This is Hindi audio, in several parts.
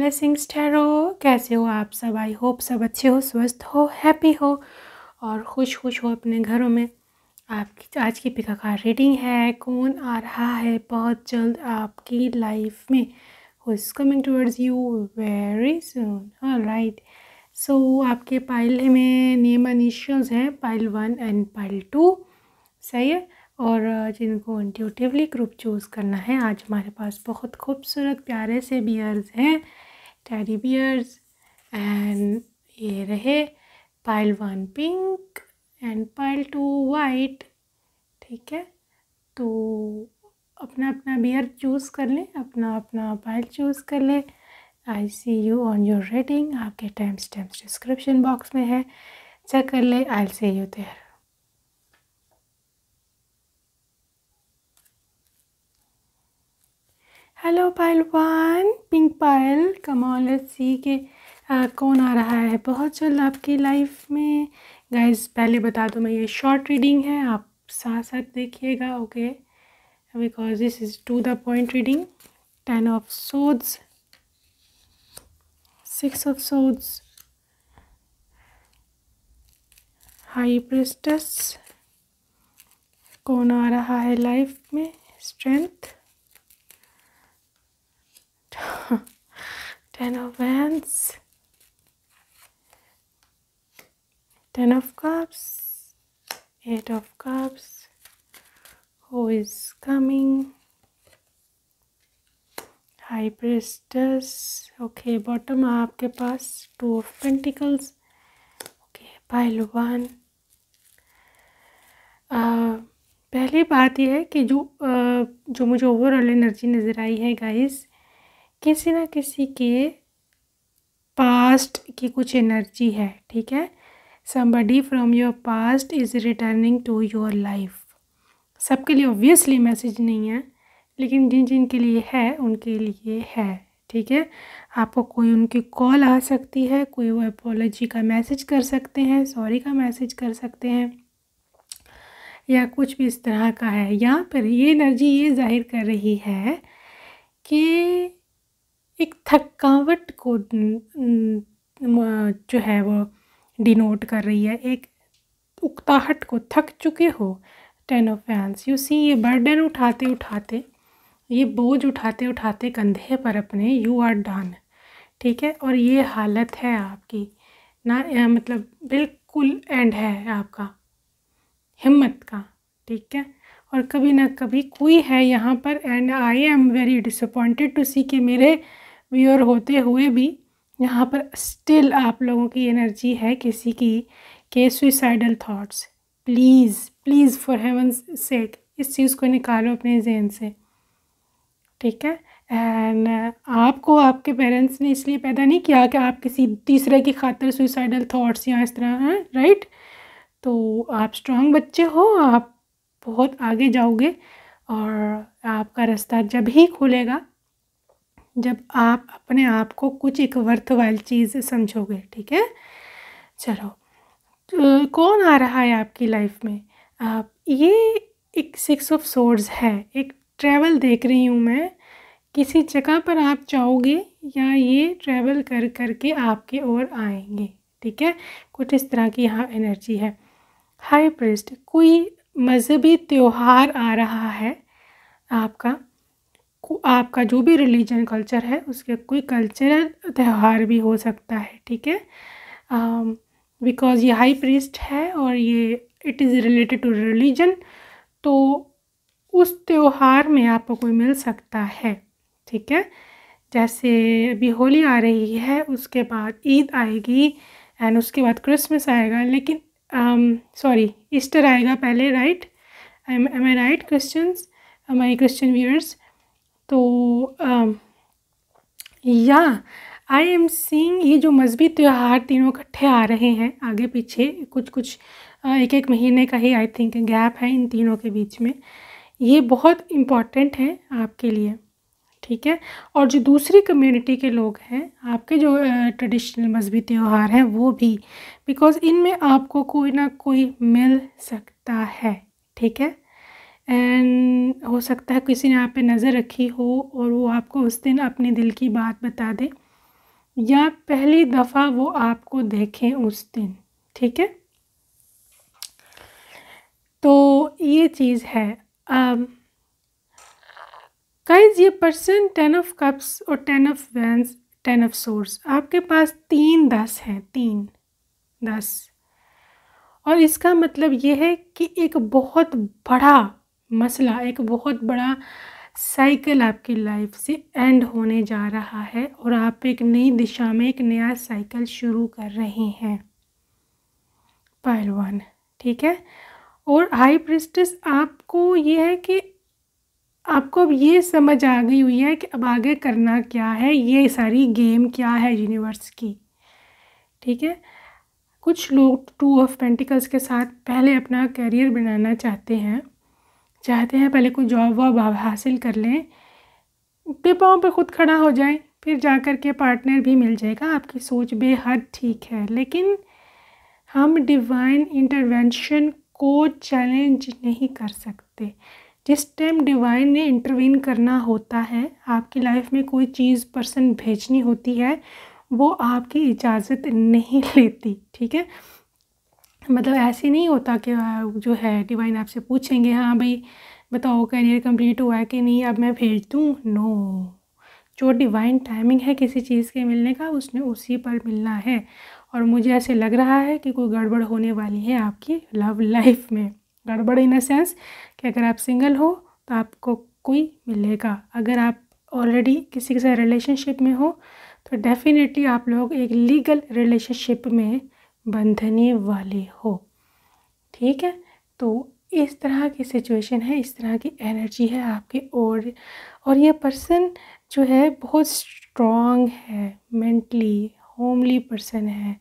ब्लेसिंग्स ठहरो कैसे हो आप सब आई होप सब अच्छे हो स्वस्थ हो हैप्पी हो और खुश खुश हो अपने घरों में आपकी आज की का रीडिंग है कौन आ रहा है बहुत जल्द आपकी लाइफ में who is coming towards you very soon right so आपके पाइल में नेम इनिशियल्स हैं pile one and pile two सही है और जिनको इंटिवली ग्रुप चूज़ करना है आज हमारे पास बहुत खूबसूरत प्यारे से बियर्स हैं टेडी बियर्स एंड ये रहे pile one pink and pile two white ठीक है तो अपना अपना बियर चूज़ कर लें अपना अपना पाइल चूज़ कर लें I see you on your rating आपके टाइम्स टाइम्स डिस्क्रिप्शन बॉक्स में है चेक कर लें I see you there hello pile one pink pile कमाल सी के आ, कौन आ रहा है बहुत जल्द आपकी लाइफ में गाइस पहले बता दूँ मैं ये शॉर्ट रीडिंग है आप साथ साथ देखिएगा okay because this is to the point reading ten of swords six of swords high priestess कौन आ रहा है लाइफ में strength ten of Wands, ten of Cups, eight of Cups, who is coming? High Priestess, okay, bottom आपके पास Two of Pentacles, okay, Pile One. Uh, पहली बात यह है कि जो uh, जो मुझे ओवरऑल एनर्जी नज़र आई है गाइस किसी ना किसी के पास्ट की कुछ एनर्जी है ठीक है somebody from your past is returning to your life सबके लिए ऑब्वियसली मैसेज नहीं है लेकिन जिन जिन के लिए है उनके लिए है ठीक है आपको कोई उनकी कॉल आ सकती है कोई वो अपोलॉजी का मैसेज कर सकते हैं सॉरी का मैसेज कर सकते हैं या कुछ भी इस तरह का है यहाँ पर ये एनर्जी ये जाहिर कर रही है कि एक थकावट को जो है वो डिनोट कर रही है एक उकताहट को थक चुके हो टेन ऑफ फैंस यू सी ये बर्डन उठाते उठाते ये बोझ उठाते उठाते कंधे पर अपने यू आर डन ठीक है और ये हालत है आपकी ना मतलब बिल्कुल एंड है आपका हिम्मत का ठीक है और कभी ना कभी कोई है यहाँ पर and I am very disappointed to see कि मेरे व्यूअर होते हुए भी यहाँ पर स्टिल आप लोगों की एनर्जी है किसी की के suicidal thoughts please please for heaven sake इस चीज़ को निकालो अपने जहन से ठीक है एंड uh, आपको आपके पेरेंट्स ने इसलिए पैदा नहीं किया कि आप किसी तीसरे की खातर सुइसाइडल थाट्स या इस तरह हैं हाँ, राइट तो आप स्ट्रांग बच्चे हो आप बहुत आगे जाओगे और आपका रास्ता जब ही खुलेगा जब आप अपने आप को कुछ एक वर्थ वाली चीज़ समझोगे ठीक है चलो तो कौन आ रहा है आपकी लाइफ में आप ये एक सिक्स ऑफ सोर्स है एक ट्रैवल देख रही हूँ मैं किसी जगह पर आप जाओगे या ये ट्रैवल कर कर के आपके ओर आएंगे ठीक है कुछ इस तरह की यहाँ एनर्जी है हाई प्रेस्ट कोई मज़हबी त्यौहार आ रहा है आपका आपका जो भी रिलीजन कल्चर है उसके कोई कल्चरल त्यौहार भी हो सकता है ठीक है बिकॉज़ um, ये हाई प्रिस्ट है और ये it is related to religion तो उस त्यौहार में आपको कोई मिल सकता है ठीक है जैसे अभी होली आ रही है उसके बाद ईद आएगी एंड उसके बाद क्रिसमस आएगा लेकिन सॉरी um, ईस्टर आएगा पहले right am I right Christians my Christian viewers तो या आई एम सीइंग ये जो मजहबी त्यौहार तीनों इकट्ठे आ रहे हैं आगे पीछे कुछ कुछ एक एक महीने का ही आई थिंक गैप है इन तीनों के बीच में ये बहुत इम्पॉर्टेंट है आपके लिए ठीक है और जो दूसरी कम्युनिटी के लोग हैं आपके जो ट्रेडिशनल मजहबी त्यौहार हैं वो भी बिकॉज़ इनमें आपको कोई ना कोई मिल सकता है ठीक है एंड हो सकता है किसी ने आप पे नज़र रखी हो और वो आपको उस दिन अपने दिल की बात बता दे या पहली दफ़ा वो आपको देखें उस दिन ठीक है तो ये चीज़ है काइज ये पर्सन टेन ऑफ कप्स और ten of wands ten of swords आपके पास तीन दस हैं तीन दस और इसका मतलब ये है कि एक बहुत बड़ा मसला एक बहुत बड़ा साइकिल आपकी लाइफ से एंड होने जा रहा है और आप एक नई दिशा में एक नया साइकिल शुरू कर रहे हैं पहलवान ठीक है और हाई प्रिस्टिस आपको ये है कि आपको अब ये समझ आ गई हुई है कि अब आगे करना क्या है ये सारी गेम क्या है यूनिवर्स की ठीक है कुछ लोग टू ऑफ पेंटिकल्स के साथ पहले अपना करियर बनाना चाहते हैं चाहते हैं पहले कोई जॉब वॉब हासिल कर लें अपने पाँव पर खुद खड़ा हो जाए फिर जा कर के पार्टनर भी मिल जाएगा आपकी सोच बेहद ठीक है लेकिन हम डिवाइन इंटरवेंशन को चैलेंज नहीं कर सकते जिस टाइम डिवाइन ने इंटरवीन करना होता है आपकी लाइफ में कोई चीज़ पर्सन भेजनी होती है वो आपकी इजाज़त नहीं लेती ठीक है मतलब ऐसे नहीं होता कि जो है डिवाइन आपसे पूछेंगे हाँ भाई बताओ करियर कंप्लीट हुआ है कि नहीं अब मैं भेज दूँ नो जो डिवाइन टाइमिंग है किसी चीज़ के मिलने का उसने उसी पर मिलना है और मुझे ऐसे लग रहा है कि कोई गड़बड़ होने वाली है आपकी लव लाइफ में गड़बड़ इन अ सेंस कि अगर आप सिंगल हो तो आपको कोई मिलेगा अगर आप ऑलरेडी किसी के साथ रिलेशनशिप में हो तो डेफ़िनेटली आप लोग एक लीगल रिलेशनशिप में बंधने वाले हो ठीक है तो इस तरह की सिचुएशन है इस तरह की एनर्जी है आपके और और ये पर्सन जो है बहुत स्ट्रॉन्ग है मेंटली होमली पर्सन है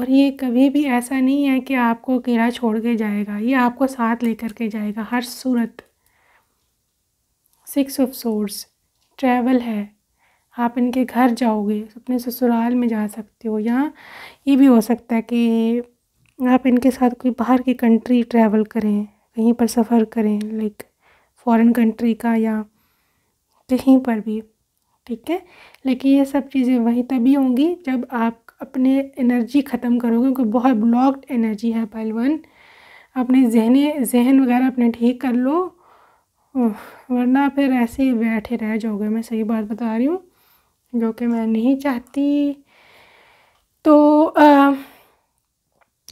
और ये कभी भी ऐसा नहीं है कि आपको अकेला छोड़ के जाएगा ये आपको साथ लेकर के जाएगा हर सूरत सिक्स ऑफ सोर्स ट्रैवल है आप इनके घर जाओगे अपने ससुराल में जा सकते हो या ये भी हो सकता है कि आप इनके साथ कोई बाहर की कंट्री ट्रैवल करें कहीं पर सफ़र करें लाइक फॉरेन कंट्री का या कहीं पर भी ठीक है लेकिन ये सब चीज़ें वहीं तभी होंगी जब आप अपने एनर्जी ख़त्म करोगे क्योंकि बहुत ब्लॉक्ड एनर्जी है पहलवान अपने जहने जहन वगैरह अपने ठीक कर लो वरना फिर ऐसे ही बैठे रह जाओगे मैं सही बात बता रही हूँ जो कि मैं नहीं चाहती तो आ,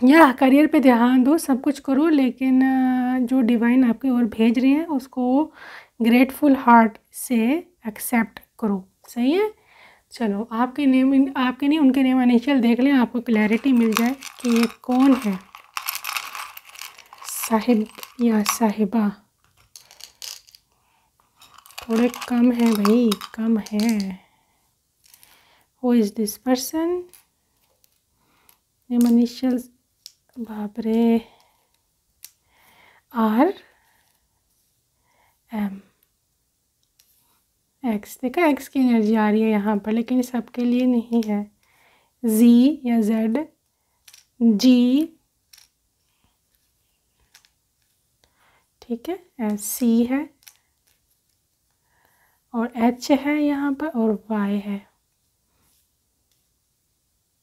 या करियर पे ध्यान दो सब कुछ करो लेकिन जो डिवाइन आपकी ओर भेज रहे हैं उसको ग्रेटफुल हार्ट से एक्सेप्ट करो सही है चलो आपके नेम आपके नहीं उनके नेम इनिशियल देख लें आपको क्लैरिटी मिल जाए कि ये कौन है साहिब या साहिबा थोड़े कम है भाई कम है who is this person name initials बाबरे आर एम एक्स देखा एक्स की एनर्जी आ रही है यहाँ पर लेकिन सबके लिए नहीं है जी या जेड जी ठीक है सी है और एच है यहाँ पर और वाई है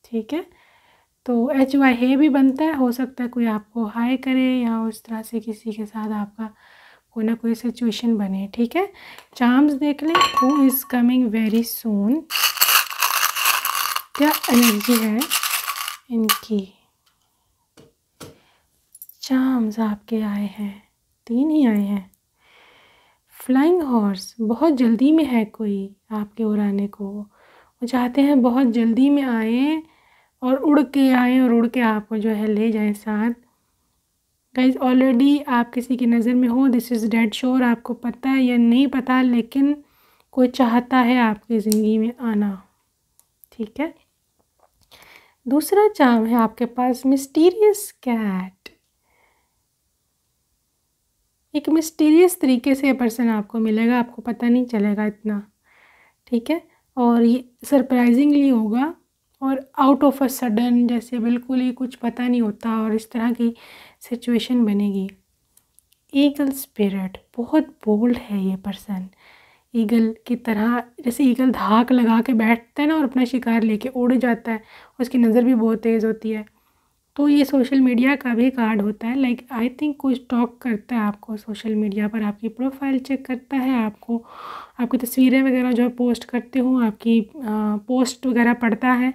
ठीक है तो एच वाई हे भी बनता है हो सकता है कोई आपको हाई करे या उस तरह से किसी के साथ आपका कोई ना कोई सिचुएशन बने ठीक है चार्म्स देख लें who is coming very soon क्या एनर्जी है इनकी चार्म्स आपके आए हैं तीन ही आए हैं फ्लाइंग हॉर्स बहुत जल्दी में है कोई आपके उड़ाने को वो चाहते हैं बहुत जल्दी में आए और उड़ के आएँ और उड़ के आपको जो है ले जाएँ साथ गाइज ऑलरेडी आप किसी की नज़र में हो दिस इज़ डेड श्योर आपको पता है या नहीं पता लेकिन कोई चाहता है आपकी ज़िंदगी में आना ठीक है दूसरा चाम है आपके पास मिस्टीरियस कैट एक मिस्टीरियस तरीके से पर्सन आपको मिलेगा आपको पता नहीं चलेगा इतना ठीक है और ये सरप्राइजिंगली होगा और आउट ऑफ अ सडन जैसे बिल्कुल ही कुछ पता नहीं होता और इस तरह की सिचुएशन बनेगी ईगल स्पिरिट बहुत बोल्ड है ये पर्सन ईगल की तरह जैसे ईगल धाक लगा के बैठता है ना और अपना शिकार लेके उड़ जाता है उसकी नज़र भी बहुत तेज़ होती है तो ये सोशल मीडिया का भी कार्ड होता है लाइक आई थिंक कोई टॉक करता है आपको सोशल मीडिया पर आपकी प्रोफाइल चेक करता है आपको आपकी तस्वीरें वगैरह जो पोस्ट करते हो आपकी आ, पोस्ट वगैरह पढ़ता है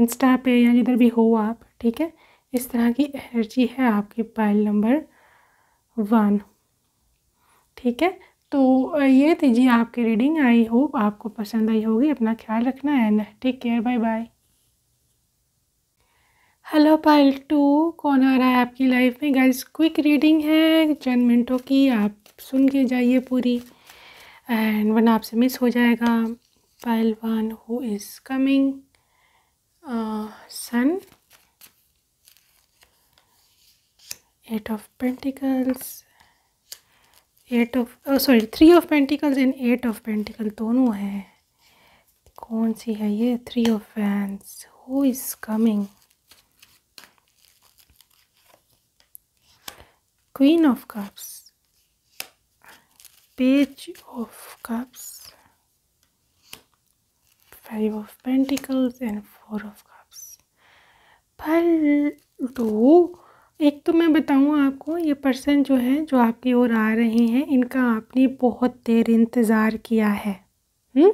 इंस्टा पे या जिधर भी हो आप ठीक है इस तरह की एनर्जी है आपकी पाइल नंबर वन ठीक है तो ये थी जी आपकी रीडिंग आई होप आपको पसंद आई होगी अपना ख्याल रखना ना take care bye bye hello pile two कौन आ रहा है आपकी लाइफ में गाइस क्विक रीडिंग है चंद मिनटों की आप सुन के जाइए पूरी एंड वन आपसे मिस हो जाएगा pile one who is coming uh, sun eight of pentacles eight of sorry three of pentacles and eight of pentacle दोनों हैं कौन सी है ये थ्री ऑफ फैंस who is coming queen of cups page of cups five of pentacles and four of cups पर तो एक तो मैं बताऊँ आपको ये पर्सन जो है जो आपकी ओर आ रहे हैं इनका आपने बहुत देर इंतज़ार किया है हुँ? हम्म?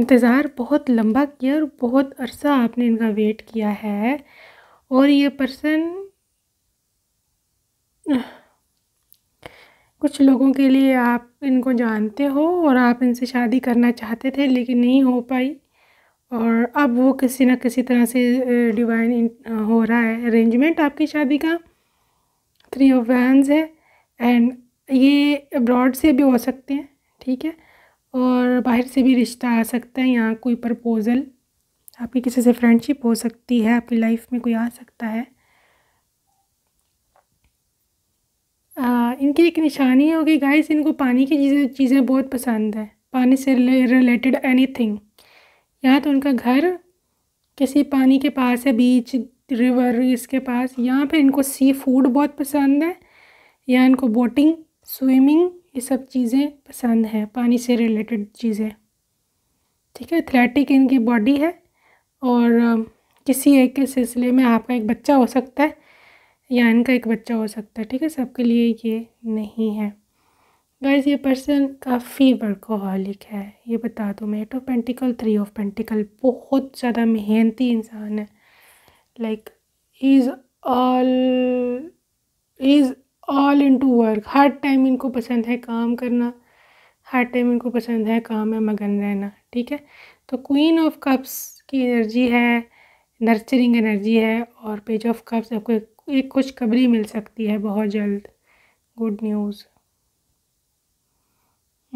इंतज़ार बहुत लंबा किया और बहुत अरसा आपने इनका वेट किया है और ये पर्सन कुछ लोगों के लिए आप इनको जानते हो और आप इनसे शादी करना चाहते थे लेकिन नहीं हो पाई और अब वो किसी ना किसी तरह से डिवाइन हो रहा है अरेंजमेंट आपकी शादी का थ्री ऑफ वैंस है एंड ये अब्रॉड से भी हो सकते हैं ठीक है और बाहर से भी रिश्ता आ सकता है यहाँ कोई प्रपोज़ल आपकी किसी से फ्रेंडशिप हो सकती है आपकी लाइफ में कोई आ सकता है आ, इनकी एक निशानी होगी गाइस इनको पानी की चीज़ें चीज़ें बहुत पसंद है पानी से रिलेटेड एनीथिंग या तो उनका घर किसी पानी के पास है बीच रिवर इसके पास यहाँ पे इनको सी फूड बहुत पसंद है या इनको बोटिंग स्विमिंग ये सब चीज़ें पसंद हैं पानी से रिलेटेड चीज़ें ठीक है एथलेटिक इनकी बॉडी है और किसी एक के सिलसिले में आपका एक बच्चा हो सकता है या इनका एक बच्चा हो सकता है ठीक है सबके लिए ये नहीं है गाइज ये पर्सन काफ़ी वर्कोहॉलिक है ये बता दूँ मैं eight of pentacle three of pentacle बहुत ज़्यादा मेहनती इंसान है like is all is all into work हर टाइम इनको पसंद है काम करना हर टाइम इनको पसंद है काम में मगन रहना ठीक है तो क्वीन ऑफ कप्स की एनर्जी है नर्चरिंग एनर्जी है और पेज ऑफ कप्स आपको एक, एक खुशखबरी मिल सकती है बहुत जल्द गुड न्यूज़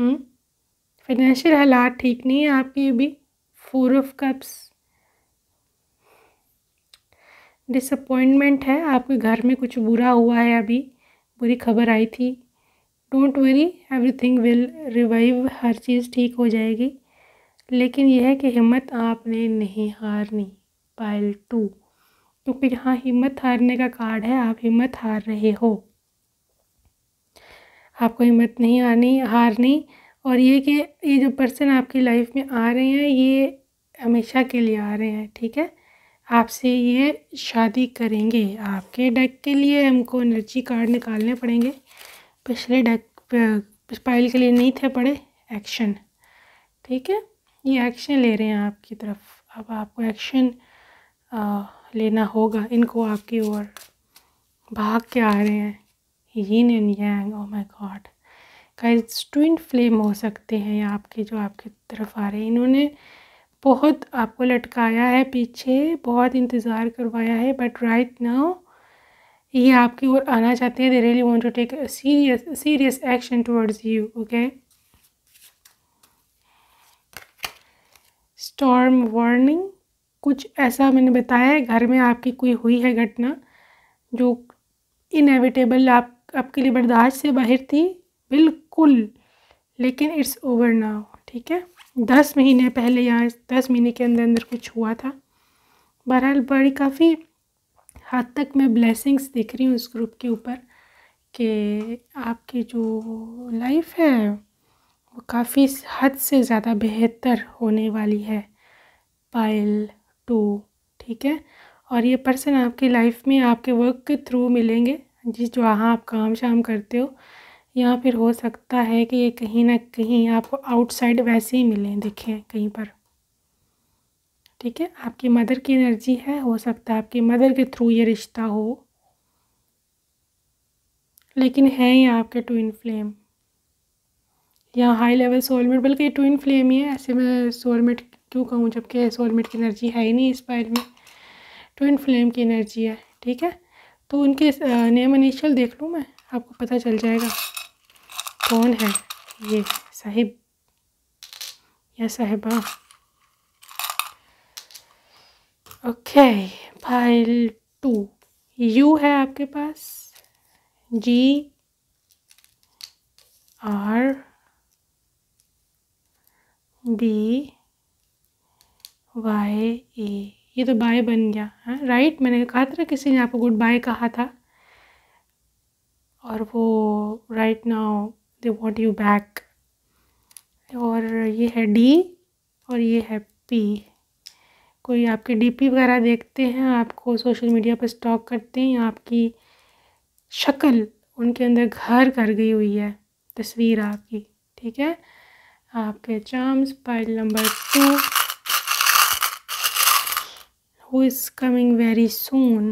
फाइनेंशियल हम्म? हालात ठीक नहीं है आपकी अभी फोर ऑफ कप्स डिसअपॉइंटमेंट है आपके घर में कुछ बुरा हुआ है अभी बुरी खबर आई थी don't worry everything will revive हर चीज़ ठीक हो जाएगी लेकिन यह है कि हिम्मत आपने नहीं हारनी पायल टू क्योंकि यहाँ हिम्मत हारने का कार्ड है आप हिम्मत हार रहे हो आपको हिम्मत नहीं आनी हारनी और ये कि ये जो पर्सन आपकी लाइफ में आ रहे हैं ये हमेशा के लिए आ रहे हैं ठीक है आपसे ये शादी करेंगे आपके डेक के लिए हमको एनर्जी कार्ड निकालने पड़ेंगे पिछले डेक पाइल के लिए नहीं थे पड़े एक्शन ठीक है ये एक्शन ले रहे हैं आपकी तरफ अब आपको एक्शन लेना होगा इनको आपकी ओर भाग के आ रहे हैं yin and yang oh my God guys twin flame हो सकते हैं या आपके जो आपके तरफ आ रहे हैं इन्होंने बहुत आपको लटकाया है पीछे बहुत इंतज़ार करवाया है बट राइट नाउ ये आपकी ओर आना चाहते हैं they really want to take serious serious action towards you okay storm warning कुछ ऐसा मैंने बताया है घर में आपकी कोई हुई है घटना जो इनएविटेबल आप आपके लिए बर्दाश्त से बाहर थी बिल्कुल लेकिन इट्स ओवर नाउ ठीक है दस महीने पहले यहाँ दस महीने के अंदर अंदर कुछ हुआ था बहरहाल बड़ी काफ़ी हद तक मैं ब्लेसिंग्स देख रही हूँ उस ग्रुप के ऊपर कि आपकी जो लाइफ है वो काफ़ी हद से ज़्यादा बेहतर होने वाली है पायल टू ठीक है और ये पर्सन आपकी लाइफ में आपके वर्क के थ्रू मिलेंगे जिस जहाँ आप काम शाम करते हो या फिर हो सकता है कि ये कहीं ना कहीं आपको आउटसाइड वैसे ही मिलें देखें कहीं पर ठीक है आपकी मदर की एनर्जी है हो सकता है आपकी मदर के थ्रू ये रिश्ता हो लेकिन है ये आपके ट्विन फ्लेम या हाई लेवल सोलमेट बल्कि ट्विन फ्लेम ही है ऐसे में सोलमेट क्यों कहूँ जबकि सोलमेट की एनर्जी है ही नहीं इस फाइल में ट्विन फ्लेम की एनर्जी है ठीक है तो उनके नेम इनिशियल देख लूँ मैं आपको पता चल जाएगा कौन है ये साहिब या साहिबा ओके फाइल टू यू है आपके पास G R B Y A ये तो बाय बन गया है हाँ? राइट मैंने कहा था ना किसी ने आपको गुड बाय कहा था और वो right now they want you back और ये है डी और ये है पी कोई आपके डीपी वगैरह देखते हैं आपको सोशल मीडिया पर स्टॉक करते हैं या आपकी शक्ल उनके अंदर घर कर गई हुई है तस्वीर आपकी ठीक है आपके charms pile number two who is coming very soon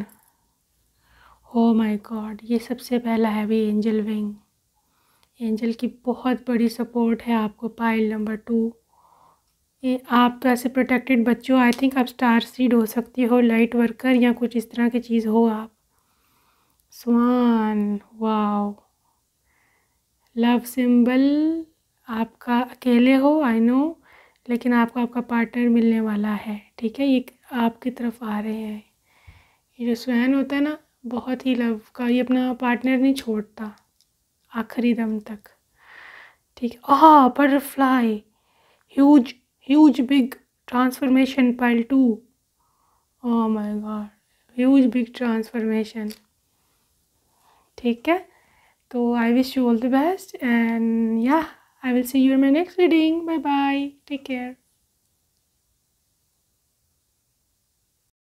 oh my god ये सबसे पहला है भी एंजल विंग एंजल की बहुत बड़ी सपोर्ट है आपको पाइल नंबर टू ये आप तो ऐसे प्रोटेक्टेड बच्चों आई थिंक आप स्टार सीड हो सकती हो लाइट वर्कर या कुछ इस तरह की चीज़ हो आप स्वान वाओ लव सिंबल आपका अकेले हो आई नो लेकिन आपको आपका पार्टनर मिलने वाला है ठीक है ये आपकी तरफ आ रहे हैं ये जो स्वैन होता है ना बहुत ही लव का ये अपना पार्टनर नहीं छोड़ता आखिरी दम तक ठीक है a butterfly huge huge big transformation pile two oh my God huge big transformation ठीक है तो I wish you all the best and yeah I will see you in my next reading. Bye bye. Take care.